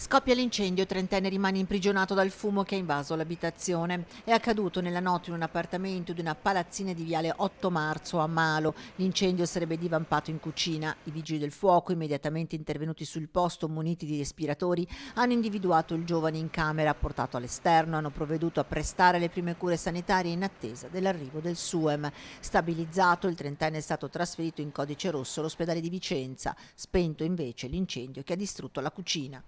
Scoppia l'incendio, Trentenne rimane imprigionato dal fumo che ha invaso l'abitazione. È accaduto nella notte in un appartamento di una palazzina di Viale 8 Marzo a Malo. L'incendio sarebbe divampato in cucina. I vigili del fuoco, immediatamente intervenuti sul posto, muniti di respiratori, hanno individuato il giovane in camera, portato all'esterno, hanno provveduto a prestare le prime cure sanitarie in attesa dell'arrivo del SUEM. Stabilizzato, il Trentenne è stato trasferito in codice rosso all'ospedale di Vicenza, spento invece l'incendio che ha distrutto la cucina.